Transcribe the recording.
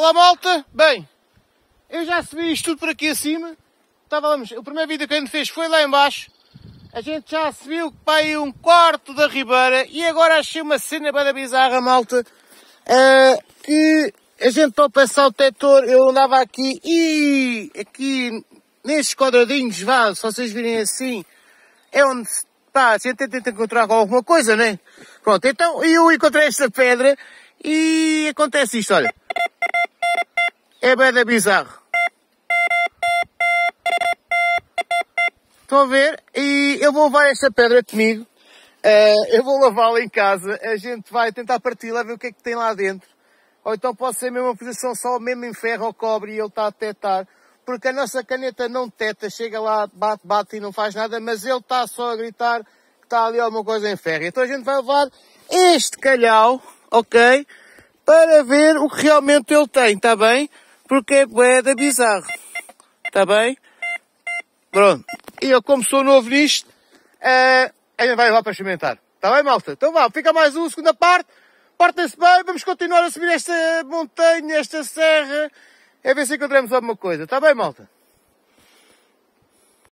Olá malta, bem, eu já subi isto tudo por aqui acima, estávamos, o primeiro vídeo que a gente fez foi lá embaixo, a gente já subiu para aí um quarto da ribeira e agora achei uma cena bada bizarra malta, uh, que a gente para passar o detector eu andava aqui e aqui nestes quadradinhos, vá, se vocês virem assim, é onde está a gente tenta encontrar alguma coisa, é? Pronto, então eu encontrei esta pedra e acontece isto, olha. É bem bizarro. Estão a ver? E eu vou levar esta pedra comigo. Uh, eu vou lavá-la em casa. A gente vai tentar partilhar ver o que é que tem lá dentro. Ou então pode ser mesmo uma posição só, mesmo em ferro ou cobre, e ele está a detectar. Porque a nossa caneta não detecta, chega lá, bate, bate e não faz nada, mas ele está só a gritar que está ali alguma coisa em ferro. Então a gente vai levar este calhau, ok? Para ver o que realmente ele tem, está bem? porque é boeda bizarro. Está bem? Pronto. E eu, como sou novo nisto, ainda eh, vai lá para experimentar. Está bem, malta? Então vá, fica mais uma segunda parte. partem se bem, vamos continuar a subir esta montanha, esta serra, a ver se encontramos alguma coisa. Está bem, malta?